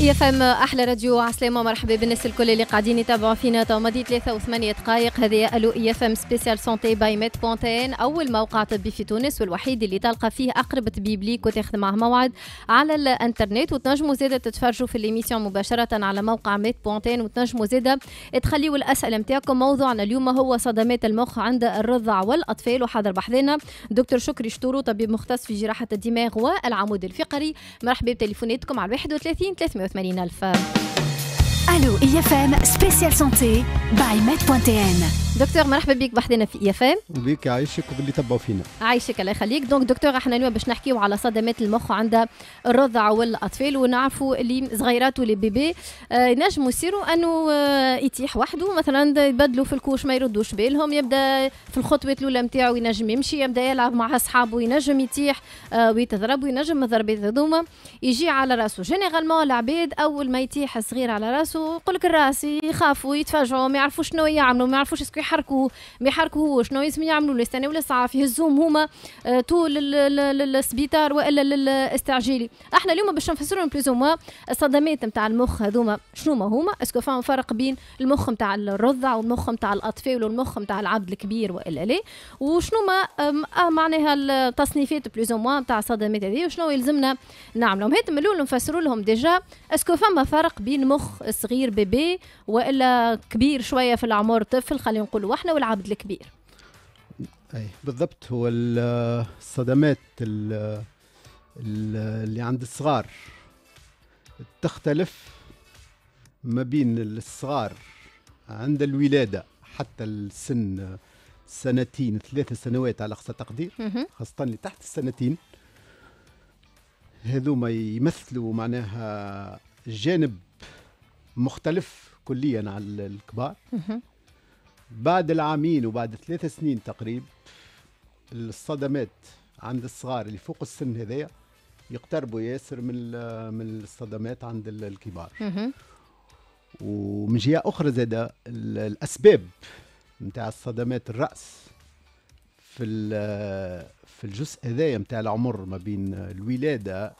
يا فم احلى راديو عسلامة مرحبا بالناس الكل اللي قاعدين يتابعوا فينا تو ماضي 3 و8 دقائق هذه الو اي اف ام سبيسيال سونتي باي ميت بونتين اول موقع طبي في تونس والوحيد اللي تلقى فيه اقرب طبيب ليك وتاخذ معه موعد على الانترنت وتنجموا زاده تتفرجوا في ليميسيون مباشره على موقع ميت بونتين وتنجموا زاده تخليوا الاسئله نتاعكم موضوعنا اليوم هو صدمات المخ عند الرضع والاطفال وحاضر بحذانا دكتور شكري شطورو طبيب مختص في جراحه الدماغ والعمود الفقري مرحبا بتليفوناتكم على 31 300 with Medina الو اي اف ام سبيسيال سونتي باي تي ان دكتور مرحبا بك بحضنا في اي اف ام بك عايشك وباللي تبعوا فينا عايشك الله يخليك دونك دكتور احنا اليوم باش نحكيو على صدمات المخ عند الرضع والاطفال ونعرفوا اللي صغيرات ولي بيبي آه، ينجموا يصيروا انه آه، يتيح وحده مثلا يبدلوا في الكوش ما يردوش بالهم يبدا في الخطوه الاولى نتاعو ينجم يمشي يبدا يلعب مع اصحابه ينجم يتيح آه، ويتضرب وينجم الضربات هذوما يجي على راسه جينيرالمون العباد اول ما يتيح الصغير على راسه وقول لك الراسي يخافوا يتفاجعوا ما يعرفوش شنو يعملوا ما يعرفوش اسكو يحركوا ما هو شنو لازم يعملوا ثاني ولا صعاف يهزوهم هما آه، طول السبيطار والا الاستعجالي احنا اليوم باش نفسروا بليزوما الصدمات نتاع المخ هذوما شنو ما هما اسكو فهم فرق بين المخ نتاع الرضع والمخ نتاع الاطفال والمخ نتاع العبد الكبير والا لا وشنو ما آه، معناها التصنيفات بليزوما نتاع الصدمات هذه وشنو يلزمنا نعملهم هيت ملول الاول نفسروا لهم ديجا اسكو فما فرق بين مخ الصغير صغير بيبي والا كبير شويه في العمر طفل خلينا نقولوا احنا والعبد الكبير اي بالضبط هو الصدمات اللي عند الصغار تختلف ما بين الصغار عند الولاده حتى السن سنتين ثلاثة سنوات على اقصى تقدير خاصه اللي تحت السنتين هذوما يمثلوا معناها جانب مختلف كليا عن الكبار بعد العامين وبعد ثلاثة سنين تقريبا الصدمات عند الصغار اللي فوق السن هذايا يقتربوا ياسر من من الصدمات عند الكبار ومن جهه اخرى زاده الاسباب نتاع الصدمات الراس في في الجزء هذايا نتاع العمر ما بين الولاده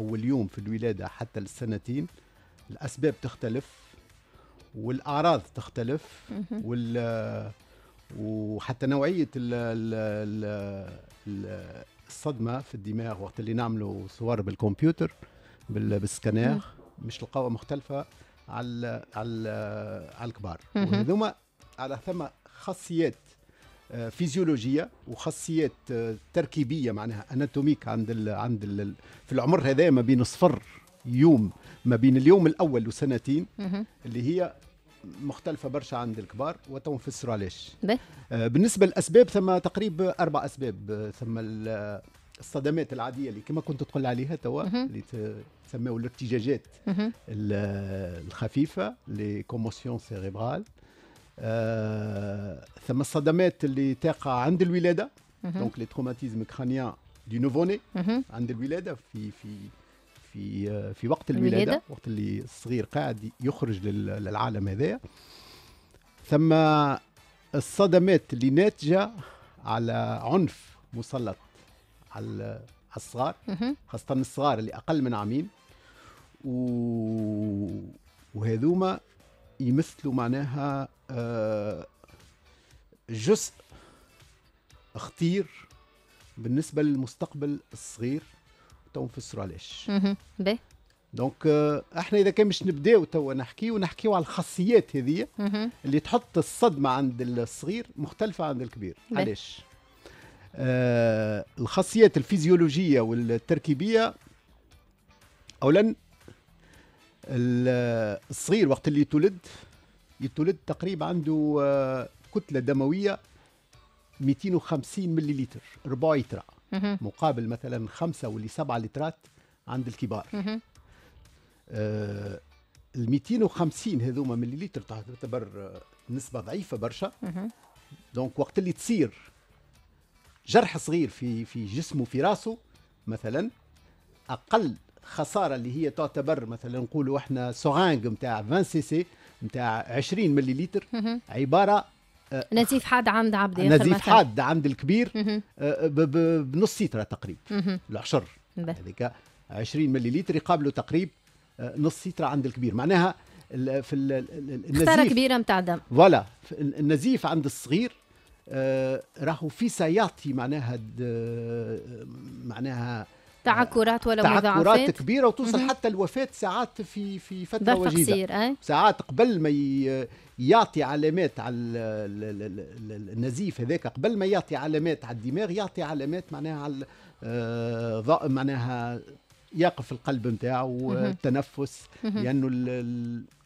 اول يوم في الولاده حتى للسنتين الاسباب تختلف والاعراض تختلف وال وحتى نوعيه ال ال ال الصدمه في الدماغ وقت اللي نعملوا صور بالكمبيوتر بالسكانير مش القوة مختلفة على على على الكبار وهذوما على ثم خاصيات آه، فيزيولوجيه وخاصيات آه، تركيبيه معناها اناتوميك عند الـ عند الـ في العمر هذا ما بين صفر يوم ما بين اليوم الاول وسنتين اللي هي مختلفة برشا عند الكبار وتو نفسروا علاش. آه، بالنسبة للأسباب ثم تقريبا أربع أسباب آه، ثم آه، الصدمات العادية اللي كما كنت تقول عليها توا اللي تسميه الارتجاجات الخفيفة لي كوموسيون سيريبرال ثم الصدمات اللي تقع عند الولادة دونك لي تروماتيزم كرانيان دي نوفوني عند الولاده في في في في وقت الولاده وقت اللي الصغير قاعد يخرج للعالم هذا ثم الصدمات اللي ناتجه على عنف مسلط على الصغار خاصه الصغار اللي اقل من عامين و... وهذوما يمثلوا معناها آه، جزء خطير بالنسبه للمستقبل الصغير تو مفسرالهاش باهي دونك احنا اذا كان مش نبداو توا نحكي ونحكيو على الخاصيات هذه اللي تحط الصدمه عند الصغير مختلفه عند الكبير علاش آه الخاصيات الفيزيولوجيه والتركيبيه اولا الصغير وقت اللي يتولد يتولد تقريبا عنده آه كتله دمويه 250 مليليتر ربع يترعه مقابل مثلا خمسة ولا سبعة لترات عند الكبار آه ال 250 هذوما مليلتر تعتبر آه، نسبة ضعيفة برشا دونك وقت اللي تصير جرح صغير في في جسمه في راسه مثلا اقل خساره اللي هي تعتبر مثلا نقولوا احنا سورانغ نتاع 20 سي سي نتاع 20 مليلتر عباره آه، نزيف حاد عمد عبدي نزيف حاد عمد الكبير آه، بنص سيترة تقريبا العشر هذيك 20 مليلتر يقابلوا تقريبا آه، نص سيترة عند الكبير معناها في النزيف كبيره نتاع دم فوالا النزيف عند الصغير راهو في سياطي معناها معناها تعكرات ولا مضاعفات تعكرات كبيره وتوصل حتى الوفاه ساعات في في فتره وجيزه قصير أي؟ ساعات قبل ما يعطي علامات على النزيف هذاك قبل ما يعطي علامات على الدماغ يعطي علامات معناها على آه، معناها يقف القلب نتاعو والتنفس لانه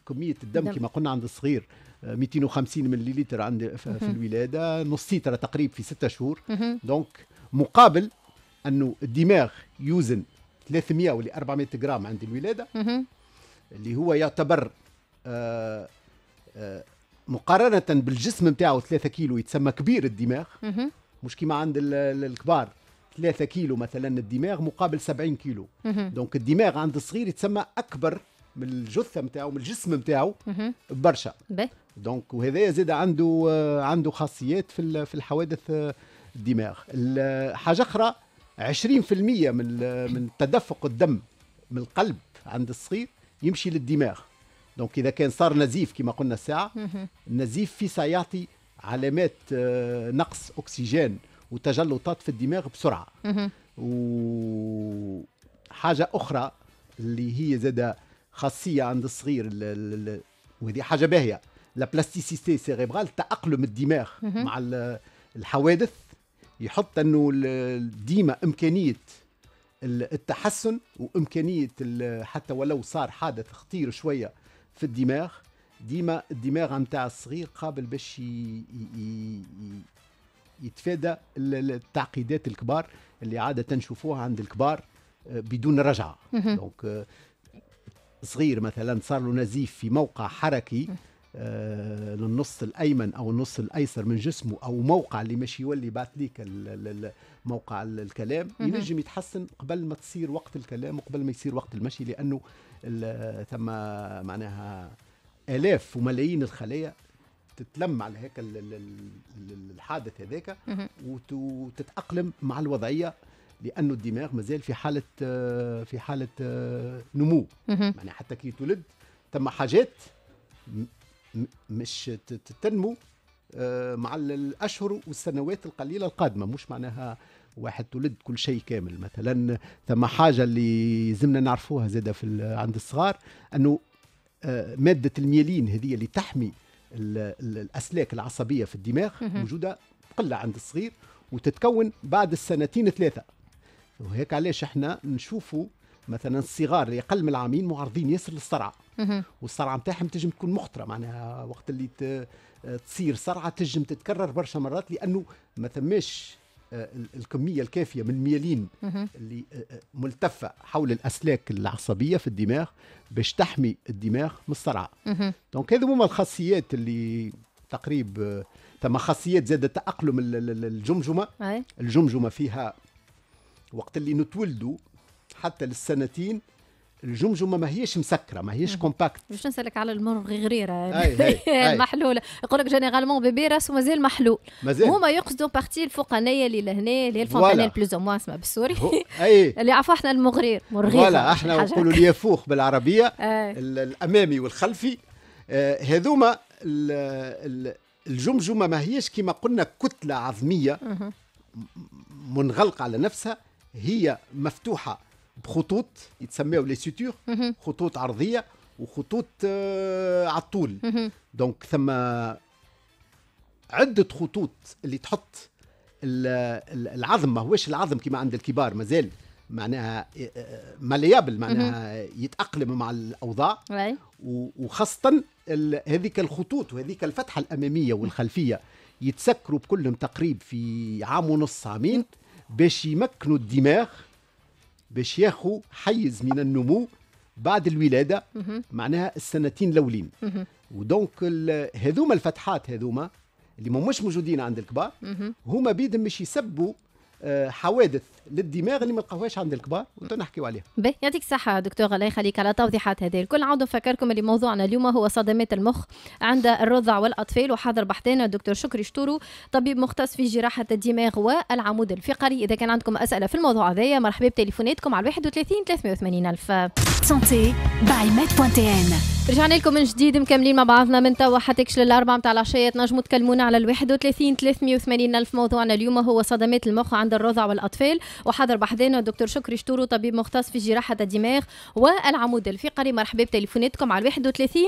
كميه الدم كما قلنا عند الصغير 250 آه، مليلتر عند في الولاده نص لتر تقريبا في ستة شهور دونك مقابل انه الدماغ يوزن 300 ولا 400 جرام عند الولاده اللي هو يعتبر آه، آه، مقارنه بالجسم نتاعو 3 كيلو يتسمى كبير الدماغ مش كيما عند الكبار 3 كيلو مثلا الدماغ مقابل 70 كيلو دونك الدماغ عند الصغير يتسمى اكبر من الجثه نتاعو من الجسم نتاعو برشا دونك وهذا زاد عنده آه، عنده خاصيات في في الحوادث الدماغ حاجه اخرى 20% من من تدفق الدم من القلب عند الصغير يمشي للدماغ دونك اذا كان صار نزيف كما قلنا الساعه النزيف في سيعطي علامات آه، نقص اكسجين وتجلطات في الدماغ بسرعه وحاجه اخرى اللي هي زادة خاصيه عند الصغير وهذه حاجه باهيه لا بلاستيسيتي سيريبرال تاقلم الدماغ مع الحوادث يحط انه ديما امكانيه التحسن وامكانيه حتى ولو صار حادث خطير شويه في الدماغ ديما الدماغ نتاع الصغير قابل باش يتفادى التعقيدات الكبار اللي عاده نشوفوها عند الكبار آه، بدون رجعه دونك آه، صغير مثلا صار له نزيف في موقع حركي آه، للنص الايمن او النص الايسر من جسمه او موقع اللي ماشي يولي بعت ليك موقع الكلام ينجم يتحسن قبل ما تصير وقت الكلام وقبل ما يصير وقت المشي لانه ثم معناها الاف وملايين الخلايا تتلم على هيك الحادث هذاك وتتاقلم مع الوضعيه لانه الدماغ مازال في حاله آه، في حاله آه، نمو يعني حتى كي تولد ثم حاجات مش تنمو آه، مع الاشهر والسنوات القليله القادمه مش معناها واحد تولد كل شيء كامل مثلا ثم حاجه اللي زمنا نعرفوها زاده في عند الصغار انه آه، ماده الميلين هذه اللي تحمي الاسلاك العصبيه في الدماغ موجوده قله عند الصغير وتتكون بعد السنتين ثلاثه وهيك علاش احنا نشوفوا مثلا الصغار اللي اقل من العامين معرضين ياسر للصرعه والصرعه نتاعهم تنجم تكون مخطره معناها وقت اللي تصير صرعه تنجم تتكرر برشا مرات لانه ما ثماش آه، الكميه الكافيه من الميالين اللي آه، آه، ملتفه حول الاسلاك العصبيه في الدماغ باش تحمي الدماغ من الصرعه دونك هذو هما الخاصيات اللي تقريب ثم خاصيات زاد تاقلم الجمجمه الجمجمه فيها وقت اللي نتولدوا حتى للسنتين الجمجمه ما هيش مسكره ما هيش كومباكت باش نسالك على المرغ غريره المحلوله يقول لك جينيرالمون بيبي راسه مازال محلول مازال هما يقصدوا بارتي الفوقانيه اللي لهنا اللي هي الفونتانيل بلوز او موان اسمها بالسوري اي اللي عفوا احنا المغرير مرغير فوالا احنا نقولوا اليافوخ بالعربيه الامامي والخلفي آه، هذوما الجمجمه ما هيش كما قلنا كتله عظميه منغلقه على نفسها هي مفتوحه بخطوط يتسميو لي سوتور خطوط عرضيه وخطوط آه على الطول دونك ثم عده خطوط اللي تحط العظم ماهوش العظم كما عند الكبار مازال معناها آه، آه، ماليابل معناها يتاقلم مع الاوضاع وخاصه هذيك الخطوط وهذيك الفتحه الاماميه والخلفيه يتسكروا بكلهم تقريب في عام ونص عامين باش يمكنوا الدماغ باش ياخذوا حيز من النمو بعد الولاده معناها السنتين الاولين ودونك هذوما الفتحات هذوما اللي ما مش موجودين عند الكبار هما بيدهم باش يسبوا آه، حوادث للدماغ اللي ما لقاوهاش عند الكبار وتنحكيو عليها. باهي يعطيك الصحة دكتور الله يخليك على توضيحات هذه الكل عاود نفكركم اللي موضوعنا اليوم هو صدمات المخ عند الرضع والأطفال وحاضر بحثنا الدكتور شكري شتورو طبيب مختص في جراحة الدماغ والعمود الفقري إذا كان عندكم أسئلة في الموضوع هذايا مرحبا بتليفوناتكم على 31 380 ألف. سونتي باي رجعنا لكم من جديد مكملين مع بعضنا من توا حتى كش للاربعه نتاع العشيه تنجموا تكلمونا على ال 31 380 الف موضوعنا اليوم هو صدمات المخ عند الرضع والاطفال وحاضر بحضنا الدكتور شكري شتورو طبيب مختص في جراحه الدماغ والعمود الفقري مرحبا بتليفوناتكم على 31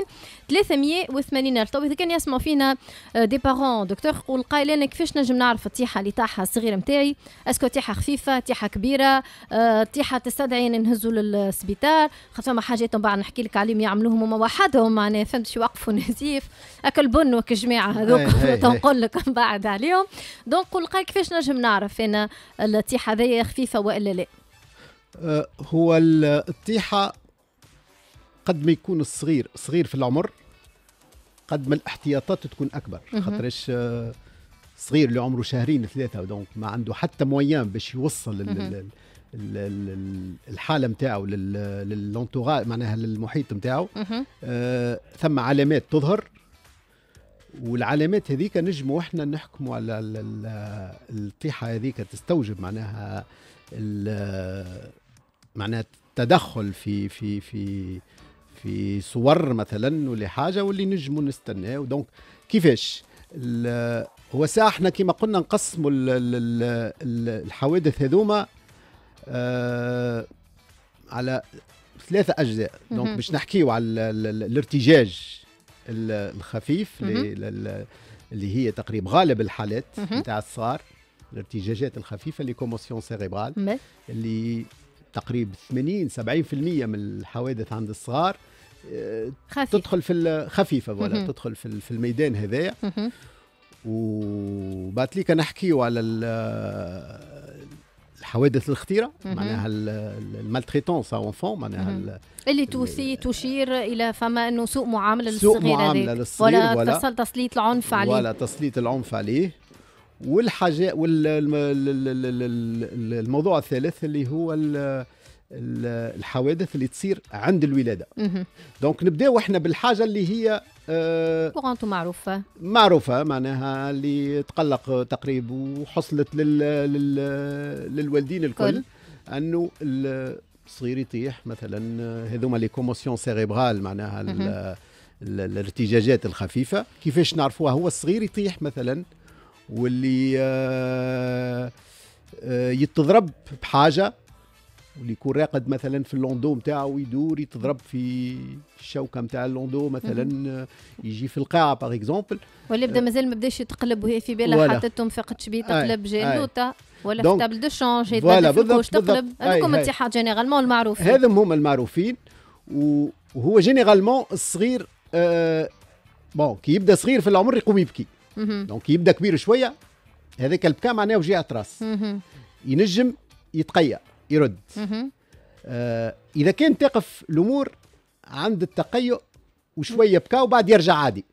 380 الف طيب، إذا كان يسمعوا فينا دي آه، بارون دكتور يقول قايل انا كيفاش نجم نعرف الطيحه اللي طاحها الصغير نتاعي اسكو طيحه خفيفه طيحه كبيره آه، طيحه تستدعي ان نهزوا للسبيطار خاطر ما حاجات من بعد نحكي لك عليهم يعملوهم هما وحدهم معناها فهمت شو يوقفوا نزيف اكل بن وك الجماعة هذوك تنقول لك من بعد عليهم دونك قول قايل كيفاش نجم نعرف انا الطيحه هذيا هي خفيفه والا لا آه، هو الطيحه قد ما يكون الصغير صغير في العمر قد ما الاحتياطات تكون اكبر خاطرش آه، صغير اللي عمره شهرين ثلاثه دونك ما عنده حتى مويان باش يوصل الحاله نتاعو للونتوغا معناها للمحيط نتاعو آه، ثم علامات تظهر والعلامات هذيك نجموا احنا نحكموا على الطيحه هذيك تستوجب معناها معناها التدخل في في في في صور مثلا ولا حاجه واللي نجموا نستناه دونك كيفاش هو ساعه احنا كما قلنا نقسموا الحوادث هذوما آه، على ثلاثة أجزاء دونك باش نحكيو على الارتجاج الخفيف اللي هي تقريبا غالب الحالات نتاع الصغار الارتجاجات الخفيفه اللي كوموسيون سيريبرال اللي تقريبا 80 70% من الحوادث عند الصغار آه، خفيف. تدخل في الخفيفه ولا تدخل في, في الميدان هذايا وبعد ليك نحكيو على الحوادث الخطيره معناها المالتريتونس اونفون معناها اللي توثي تشير الى فما انه سوء معامله للصغير سوء معامله للصغير ولا, ولا تسليط العنف عليه ولا تسليط العنف عليه والحاجه والموضوع الثالث اللي هو الحوادث اللي تصير عند الولاده دونك نبداو احنا بالحاجه اللي هي آه، بوغ معروفه معروفه معناها اللي تقلق تقريب وحصلت لل... لل... للوالدين الكل انه الصغير يطيح مثلا هذوما لي كوموسيون سيريبرال معناها الارتجاجات الخفيفه كيفاش نعرفوها هو الصغير يطيح مثلا واللي آه، آه، يتضرب بحاجه واللي يكون راقد مثلا في اللوندو نتاعه ويدور يتضرب في الشوكه نتاع اللوندو مثلا يجي في القاعه باغ اكزومبل ولا يبدا آه. مازال ما بداش يتقلب وهي في بالها حطتهم في بيه تقلب آه. جاي آه. لوطه ولا في تابل دو شونج في الكوش تقلب هذوكم اتحاد جينيرالمون المعروفين هذم هما المعروفين وهو جينيرالمون الصغير آه بون كي يبدا صغير في العمر يقوم يبكي دونك يبدا كبير شويه هذاك البكاء معناه وجيعة راس ينجم يتقيأ يرد آه اذا كان تقف الامور عند التقيؤ وشويه بكا وبعد يرجع عادي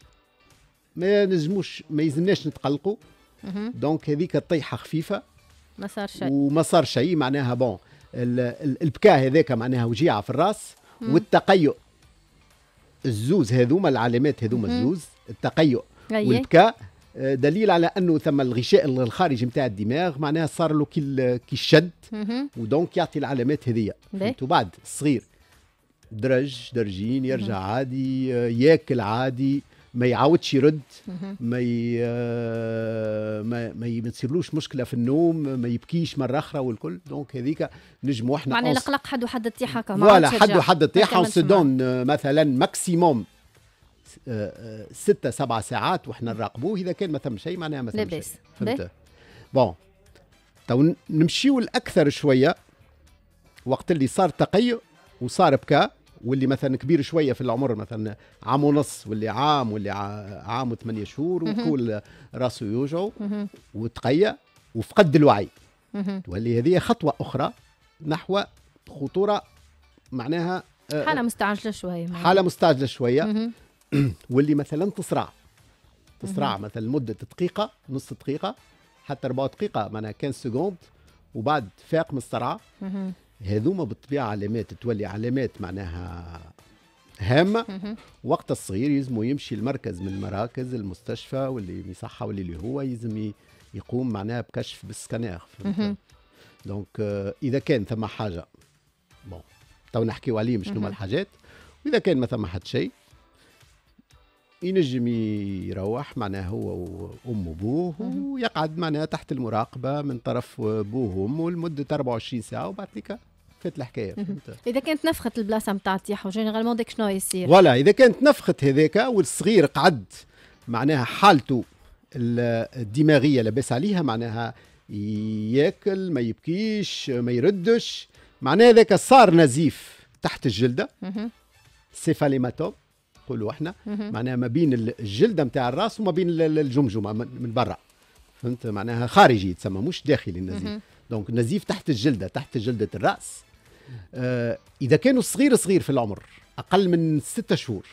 ما نجموش ما يلزمناش نتقلقوا دونك هذيك الطيحه خفيفه ما صار شيء وما صار شيء معناها بون البكاء هذاك معناها وجيعه في الراس والتقيؤ الزوز هذوما العلامات هذوما الزوز التقيؤ والبكاء دليل على انه ثم الغشاء الخارجي نتاع الدماغ معناها صار له كي الشد ودونك يعطي العلامات هذيا بعد صغير درج درجين يرجع عادي ياكل عادي ما يعاودش يرد ما ما ما تصيرلوش مشكله في النوم ما يبكيش مره اخرى والكل دونك هذيك نجموا احنا معناها القلق حد وحد الطيحه كمان فوالا حد وحد الطيحه وسدون مثلا ماكسيموم ستة سبعة ساعات وإحنا نراقبوه إذا كان ما ثم شيء معناها ما ثم شيء فهمت بون تو نمشيو الأكثر شوية وقت اللي صار تقي وصار بكا واللي مثلا كبير شويه في العمر مثلا عام ونص واللي عام واللي عام وثمانية شهور وكل راسه يوجعه وتقيا وفقد الوعي واللي هذه خطوه اخرى نحو خطوره معناها آه، حاله مستعجله شويه حاله مستعجله شويه واللي مثلا تصرع تصرع مثلا مدة دقيقه نص دقيقه حتى ربع دقيقه معناها 15 سكوند وبعد فاق من الصرعه هذوما بالطبيعه علامات تولي علامات معناها هامه وقت الصغير يلزمو يمشي لمركز من المراكز المستشفى واللي صحه واللي اللي هو يلزم يقوم معناها بكشف بالسكانير آه، دونك اذا كان ثم حاجه بون تو نحكيو عليه شنو هما الحاجات واذا كان ما ثم حد شيء ينجم يروح معناه هو وام وبوه ويقعد معناه تحت المراقبه من طرف بوه وامه لمده 24 ساعه وبعد ذيك فات الحكايه اذا كانت نفخت البلاصه نتاع الطيحه جينيرالمون ديك شنو يصير فوالا اذا كانت نفخت هذاك والصغير قعد معناها حالته الدماغيه لاباس عليها معناها ياكل ما يبكيش ما يردش معناها ذاك صار نزيف تحت الجلده سيفاليماتوم نقولوا احنا معناها ما بين الجلده نتاع الراس وما بين الجمجمه من برا فهمت معناها خارجي يتسمى مش داخلي النزيف دونك النزيف تحت الجلده تحت جلده الراس آه اذا كانوا صغير صغير في العمر اقل من ستة شهور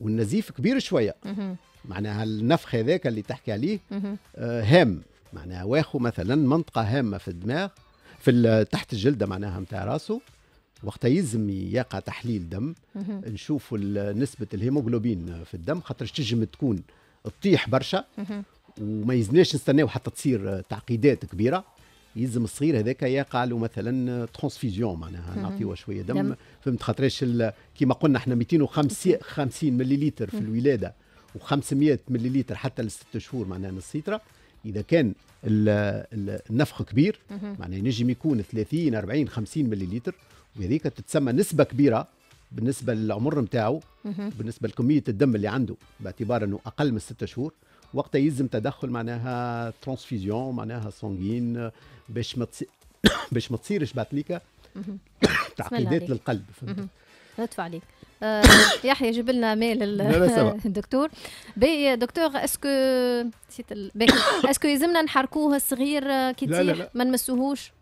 والنزيف كبير شويه معناها النفخ هذاك اللي تحكي عليه آه هام معناها واخو مثلا منطقه هامه في الدماغ في تحت الجلده معناها نتاع راسه وقتها يلزم يقع تحليل دم نشوفوا نسبه الهيموغلوبين في الدم خاطر تنجم تكون تطيح برشا وما يزناش نستناو حتى تصير تعقيدات كبيره يلزم الصغير هذاك يقع له مثلا ترانسفيزيون معناها نعطيوه شويه دم, دم. فهمت خاطرش كما قلنا احنا 250 50 مليلتر في الولاده و500 مليلتر حتى لست شهور معناها السيطره اذا كان النفخ كبير معناها ينجم يكون 30 40 50 مليلتر وهذيك تتسمى نسبه كبيره بالنسبه للعمر نتاعو بالنسبه لكميه الدم اللي عنده باعتبار انه اقل من ستة شهور وقتها يلزم تدخل معناها ترانسفيزيون معناها سونغين باش ما متصي... باش ما تصيرش باتليكا تعقيدات للقلب ندفع لطف عليك آه، يحيى جيب لنا ميل الدكتور بي دكتور اسكو نسيت اسكو يلزمنا نحركوه الصغير آه، كي لا ما نمسوهوش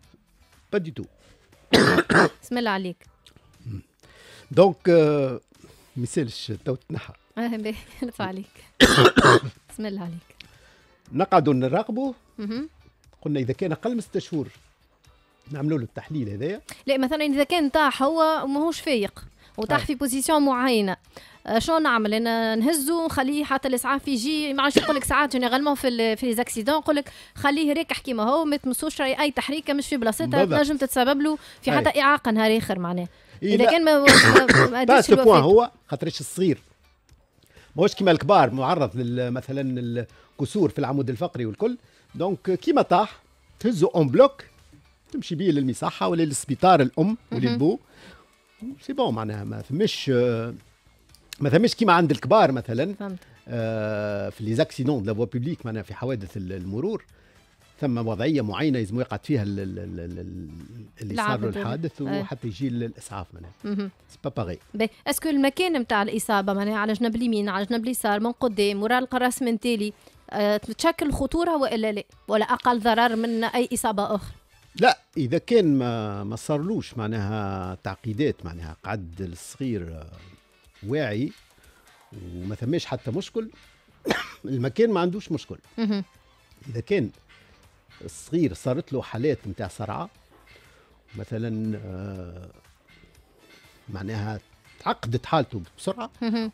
با دي تو بسم الله عليك دونك مثالش تو تنحى اه لطف عليك بسم الله عليك نقعدوا نراقبوا قلنا اذا كان اقل من ست شهور نعملوا له التحليل هذايا لا مثلا اذا كان طاح هو ماهوش فايق وطاح في بوزيسيون معينه آه، شنو نعمل انا نهزه نخليه حتى الاسعاف يجي ما عادش يقول لك ساعات جينيرالمون في في ليزاكسيدون يقول لك خليه راكح كيما هو ما تمسوش راي اي تحريكه مش في بلاصتها تنجم تتسبب له في حتى اعاقه نهار اخر معناه اذا كان ما بس البوان هو خاطرش الصغير ماهوش كيما الكبار معرض مثلا الكسور في العمود الفقري والكل دونك كيما طاح تهزه اون بلوك تمشي بيه للمصحه ولا للسبيطار الام وللبو سي بون معناها ما فماش ما فماش كيما عند الكبار مثلا فهمت. آه في لي زاكسيدون دو فوا بوبليك معناها في حوادث المرور ثم وضعيه معينه لازم يقعد فيها اللي صار له الحادث وحتى يجي الاسعاف معناها سي با باغي اسكو المكان نتاع الاصابه معناها على جنب اليمين على جنب اليسار من قدام ورا القراص من تالي آه، تشكل خطوره والا لا ولا اقل ضرر من اي اصابه اخرى لا اذا كان ما ما صارلوش معناها تعقيدات معناها قعد الصغير آه، واعي وما ثماش حتى مشكل المكان ما عندوش مشكل اذا كان الصغير صارت له حالات نتاع صرعه مثلا آه، معناها تعقدت حالته بسرعه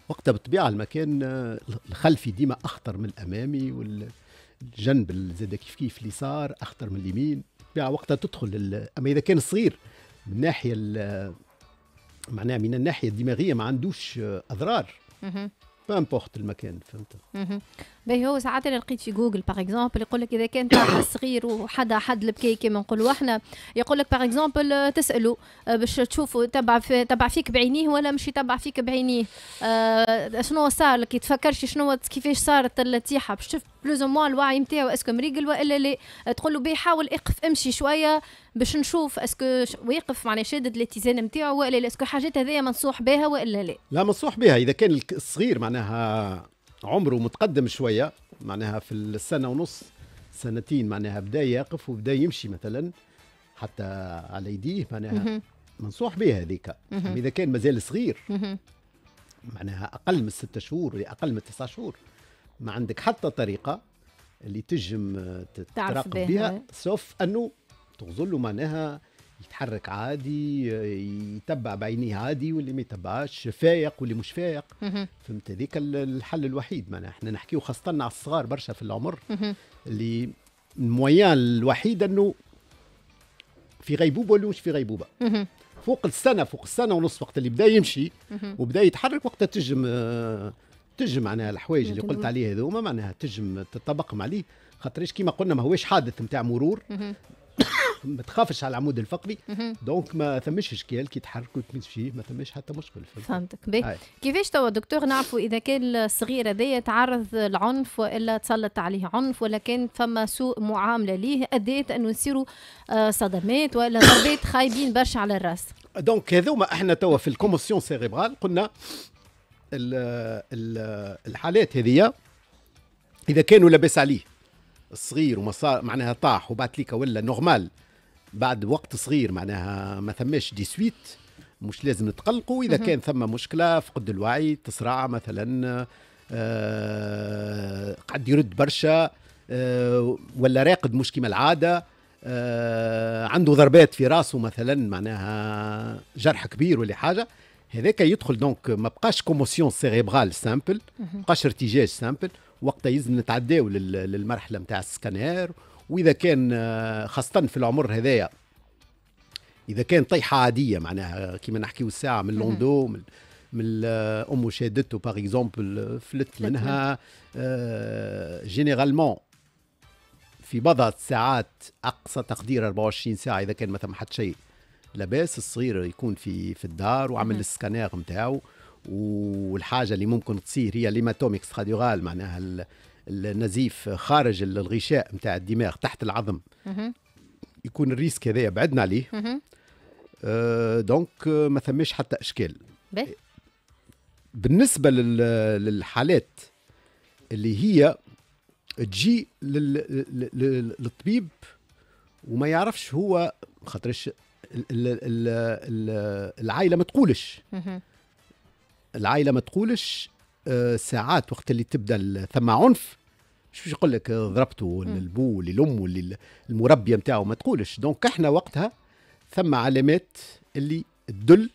وقتها بالطبيعه المكان آه، الخلفي ديما اخطر من الامامي والجنب زاد كيف كيف اللي صار اخطر من اليمين بالطبيعه وقتها تدخل اما اذا كان صغير من ناحيه معناها من الناحيه الدماغيه ما عندوش آه، اضرار بامبورت المكان فهمت باهي هو ساعات انا لقيت في جوجل باغ اكزومبل يقول لك اذا كان تاع صغير وحدا حد البكي كيما نقولوا احنا يقول لك باغ اكزومبل تسالوا باش تشوفوا تبع في تبع فيك بعينيه ولا مش يتبع فيك بعينيه آه شنو صار لك يتفكرش شنو كيفاش صارت اللتيحه باش تشوف بلوز موا الوعي نتاعو اسكو مريقل والا لا تقول له باهي حاول اقف امشي شويه باش نشوف اسكو واقف معناها شادد الاتزان نتاعو والا لا اسكو الحاجات هذيا منصوح بها والا لا لا منصوح بها اذا كان الصغير معناها عمره متقدم شويه معناها في السنه ونص سنتين معناها بدا يقف وبدا يمشي مثلا حتى على يديه معناها منصوح بها هذيك اذا كان مازال صغير معناها اقل من ستة شهور ولا اقل من تسعة شهور ما عندك حتى طريقه اللي تجم تراقب بها سوف انه تغزل له معناها يتحرك عادي يتبع بعينيه عادي واللي ما يتبعش فايق واللي مش فايق فهمت هذيك الحل الوحيد معناها احنا نحكيو خاصة على الصغار برشا في العمر اللي المويان الوحيد انه في غيبوبة ولا مش في غيبوبة فوق السنة فوق السنة ونص وقت اللي بدا يمشي وبدا يتحرك وقتها تجم تجم معناها الحوايج اللي قلت عليها هذوما معناها تجم تتطبقهم عليه خاطر كيما قلنا ما هوش حادث نتاع مرور ما تخافش على العمود الفقري دونك ما ثمش اشكال كي تحرك وتمس فيه ما ثمش حتى مشكل فهمتك كيفاش توا دكتور نعرفوا اذا كان الصغير هذايا تعرض للعنف والا تسلط عليه عنف ولا كان فما سوء معامله ليه اديت انه يصيروا آه، صدمات ولا ضربات خايبين برشا على الراس دونك هذوما احنا توا في الكوموسيون سيريبرال قلنا الـ الـ الحالات هذيا اذا كانوا لاباس عليه الصغير وما صار معناها طاح وبعت ليك ولا نورمال بعد وقت صغير معناها ما ثماش دي سويت مش لازم نتقلقوا اذا كان ثم مشكله فقد الوعي تصرع مثلا آه قد يرد برشا آه ولا راقد مش كما العاده آه عنده ضربات في راسه مثلا معناها جرح كبير ولا حاجه هذاك يدخل دونك ما بقاش كوموسيون سيريبرال سامبل ما بقاش ارتجاج سامبل وقتها يلزم نتعداو للمرحله نتاع السكانير واذا كان آه، خاصه في العمر هذايا اذا كان طيحه عاديه معناها كيما نحكيو الساعه من لوندو من من امه شادته باغ اكزومبل فلت منها جينيرالمون آه، في بضعة ساعات اقصى تقدير 24 ساعه اذا كان ما ثم حتى شيء لاباس الصغير يكون في في الدار وعمل السكانير نتاعو والحاجه اللي ممكن تصير هي ليماتوم اكستراديورال معناها النزيف خارج الغشاء نتاع الدماغ تحت العظم يكون الريسك هذا بعدنا عليه آه، دونك ما ثماش حتى اشكال بالنسبه للحالات اللي هي تجي للطبيب وما يعرفش هو خاطرش العائله ما تقولش العائله ما تقولش آه، ساعات وقت اللي تبدا ثم عنف شو يقول لك آه، ضربته البو ولا الام ولا المربيه نتاعو ما تقولش دونك احنا وقتها ثم علامات اللي تدل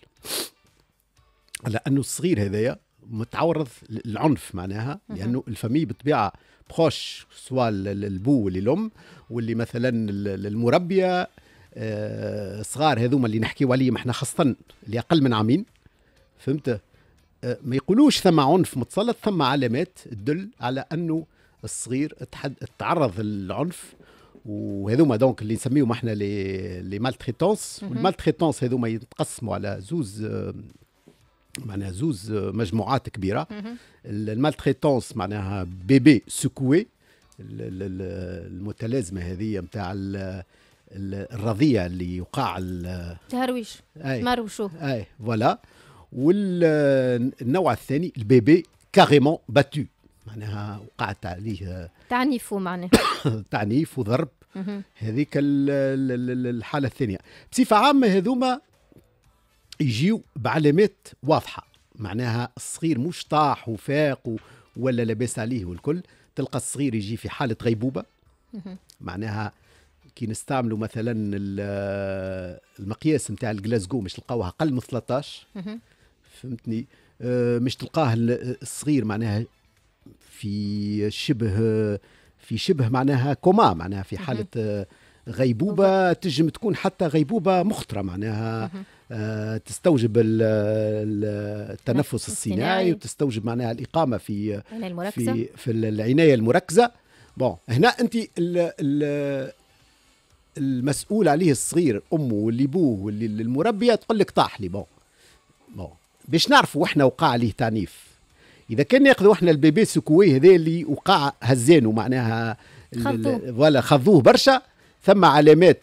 على انه الصغير هذايا متعرض للعنف معناها لانه الفمي بالطبيعه بخوش سواء البو واللي الام واللي مثلا المربيه آه، صغار هذوما اللي نحكيوا عليهم احنا خاصه اللي اقل من عامين فهمت ما يقولوش ثم عنف متسلط ثم علامات تدل على انه الصغير تعرض للعنف وهذوما دونك اللي نسميهم احنا لي لي مالتريتونس والمالتريتونس هذوما يتقسموا على زوز معناها زوز مجموعات كبيره المالتريتونس معناها بيبي سكوي المتلازمه هذه نتاع الرضيع اللي يقع التهرويش مروشوه اي فوالا والنوع الثاني البيبي كاريمون باتو معناها وقعت عليه آه، تعنيف معناها تعنيف وضرب هذيك الحاله الثانيه بصفه عامه هذوما يجيو بعلامات واضحه معناها الصغير مش طاح وفاق ولا لاباس عليه والكل تلقى الصغير يجي في حاله غيبوبه معناها كي نستعملوا مثلا المقياس نتاع الجلاسكو مش تلقاوها اقل من 13 فهمتني آه، مش تلقاه الصغير معناها في شبه في شبه معناها كوما معناها في حاله آه، غيبوبه تجم تكون حتى غيبوبه مخطره معناها آه، تستوجب التنفس الصناعي وتستوجب معناها الاقامه في في في العنايه المركزه بون هنا انت المسؤول عليه الصغير امه واللي بوه واللي المربيه تقول لك طاح لي بون بون باش نعرفوا احنا وقع ليه تعنيف اذا كان ياخذوا احنا البيبي سكوي هذا اللي وقع هزانه معناها ولا خذوه برشا ثم علامات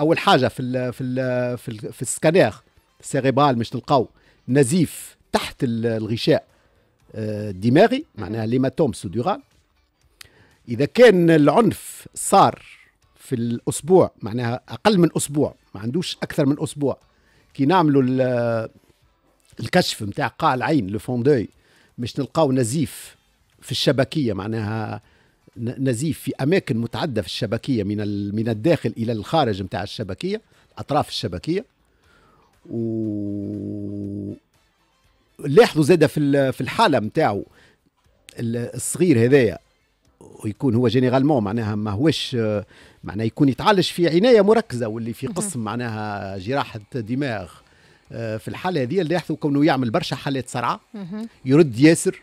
اول حاجه في الـ في الـ في, في السكانير سيريبال مش تلقاو نزيف تحت الغشاء آه، الدماغي معناها ليماتوم سودورال اذا كان العنف صار في الاسبوع معناها اقل من اسبوع ما عندوش اكثر من اسبوع كي نعملوا الكشف نتاع قاع العين لو باش نلقاو نزيف في الشبكيه معناها نزيف في اماكن متعدده في الشبكيه من من الداخل الى الخارج نتاع الشبكيه اطراف الشبكيه و لاحظوا زاده في في الحاله نتاعو الصغير هذايا ويكون هو جينيرالمون معناها ما هوش معناها يكون يتعالج في عنايه مركزه واللي في قسم معناها جراحه دماغ في الحاله هذه اللي يحثوا كونه يعمل برشا حالات سرعه يرد ياسر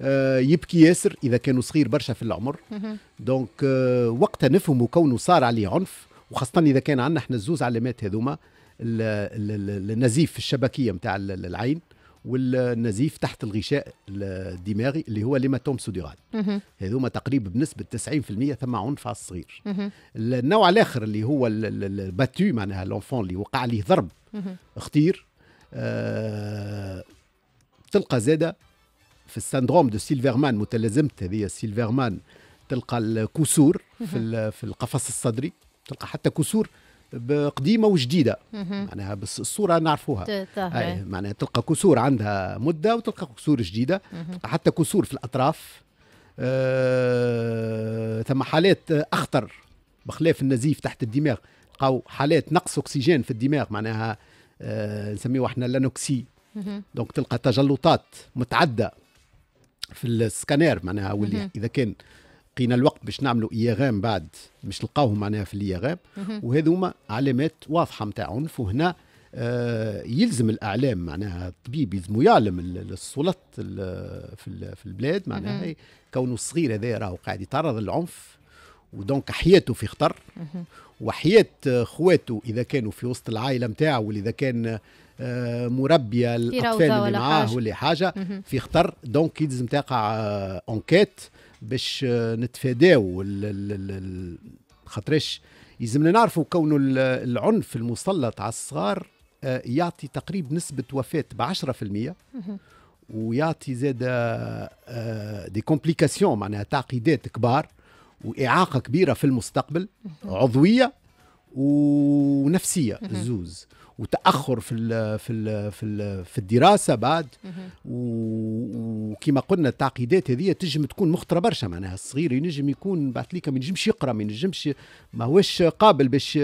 آه، يبكي ياسر اذا كانوا صغير برشا في العمر دونك آه، وقتها نفهموا كونه صار عليه عنف وخاصه اذا كان عندنا احنا الزوز علامات هذوما النزيف في الشبكيه نتاع العين والنزيف تحت الغشاء الدماغي اللي هو ليماتوم سوديغال هذوما تقريبا بنسبه 90% ثم عنف على الصغير النوع الاخر اللي هو الباتو معناها لونفون اللي وقع عليه ضرب اختير أه تلقى زادة في السندروم دو سيلفرمان متلازمت هذه سيلفرمان تلقى الكسور في في القفص الصدري تلقى حتى كسور قديمه وجديده معناها بس الصوره نعرفوها أي معناها تلقى كسور عندها مده وتلقى كسور جديده تلقى حتى كسور في الاطراف أه... ثم حالات اخطر بخلاف النزيف تحت الدماغ لقاو حالات نقص اكسجين في الدماغ معناها آه نسميه احنا لانوكسي دونك تلقى تجلطات متعدده في السكانير معناها واللي اذا كان لقينا الوقت باش نعملوا ايغام بعد مش لقاوهم معناها في الايغام وهذوما علامات واضحه نتاع عنف وهنا آه، يلزم الاعلام معناها الطبيب يلزم يعلم السلطات في في البلاد معناها كونه الصغير هذا راهو قاعد يتعرض للعنف ودونك حياته في خطر وحياة خواته إذا كانوا في وسط العائلة متاعه ولا إذا كان آه، مربية الأطفال اللي معاه ولا حاجة في خطر دونك يلزم تقع أونكيت باش آه، نتفاداو خاطرش يلزمنا نعرفوا كون العنف المسلط على الصغار آه، يعطي تقريب نسبة وفاة ب 10% ويعطي زاد دي كومبليكاسيون معناها تعقيدات كبار واعاقه كبيره في المستقبل عضويه ونفسيه الزوز وتاخر في الـ في الـ في, الـ في الدراسه بعد وكما قلنا التعقيدات هذه تنجم تكون مخطره برشا معناها الصغير ينجم يكون بعد ليك ما ينجمش يقرا ما ينجمش ما هوش قابل باش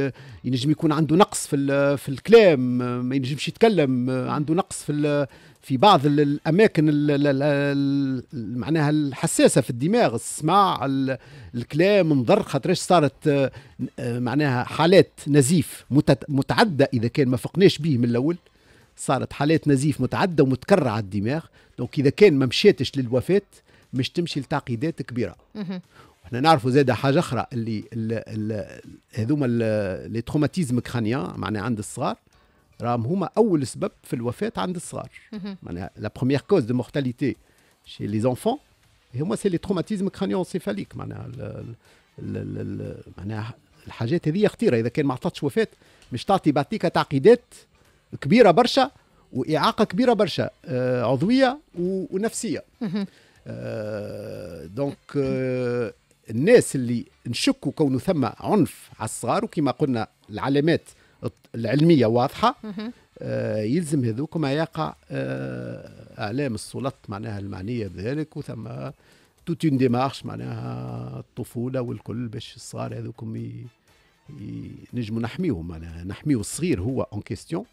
ينجم يكون عنده نقص في في الكلام ما ينجمش يتكلم عنده نقص في في بعض الاماكن معناها الحساسه في الدماغ السماع الكلام نظر خاطرش صارت آه، آه، معناها حالات نزيف متعدى اذا كان ما فقناش به من الاول صارت حالات نزيف متعدى ومتكرره على الدماغ دونك اذا كان ما مشيتش للوفاه مش تمشي لتعقيدات كبيره احنا نعرفوا زادة حاجه اخرى اللي هذوما لي تروماتيزم كرانيان معناها عند الصغار راهم هما اول سبب في الوفاه عند الصغار معناها لا بروميير كوز دو مورتاليتي شي لي زونفون هما سي لي تروماتيزم كرانيو سيفاليك معناها معناها الحاجات هذه خطيره اذا كان ما عطاتش وفاه مش تعطي بعطيك تعقيدات كبيره برشا واعاقه كبيره برشا آه عضويه ونفسيه آه دونك آه الناس اللي نشكوا كونه ثم عنف على الصغار وكما قلنا العلامات العلميه واضحه آه، يلزم هذوك ما يقع آه، اعلام السلط معناها المعنيه بذلك وثم توت اون ديمارش معناها الطفوله والكل باش الصغار هذوكم نجموا نحميهم معناها نحميو الصغير هو اون كيستيون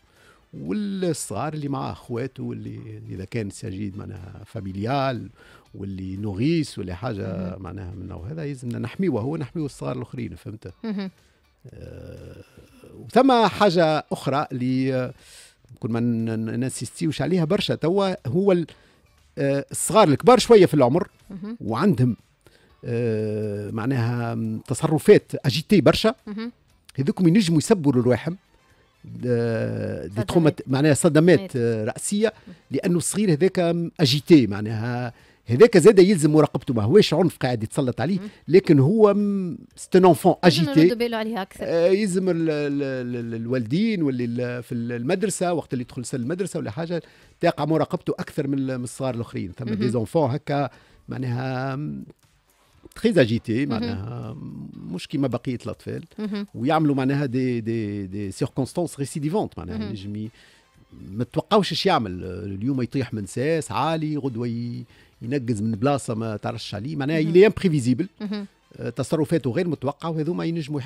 والصغار اللي معاه اخواته واللي اذا كان سجيد معناها فاميليال واللي نوغيس ولا حاجه معناها من هذا يلزمنا نحميوه هو نحميو الصغار الاخرين فهمت وثم حاجه اخرى اللي كل ما ننسيستيوش عليها برشا توا هو آه، الصغار الكبار شويه في العمر وعندهم آه، معناها تصرفات اجيتي برشا هذوكم ينجموا يسبوا للواحم آه، دي معناها صدمات راسيه لانه الصغير هذاك اجيتي معناها هذاك زاد يلزم مراقبته ما هوش عنف قاعد يتسلط عليه لكن هو ان انفون اجيتي باله اكثر آه، يلزم الوالدين واللي في المدرسه وقت اللي يدخل سن المدرسه ولا حاجه تقع مراقبته اكثر من الصغار الاخرين ثم دي زونفون هكا معناها تري اجيتي معناها مش كيما بقيه الاطفال ويعملوا معناها دي دي دي سيركونستانس ريسيديفونت معناها نجمي ما تتوقعوش اش يعمل اليوم يطيح من ساس عالي غدوه ينقز من بلاصه ما تعرفش عليه معناها اللي امبريفيزيبل آه، تصرفاته غير متوقعه وهذوما ينجموا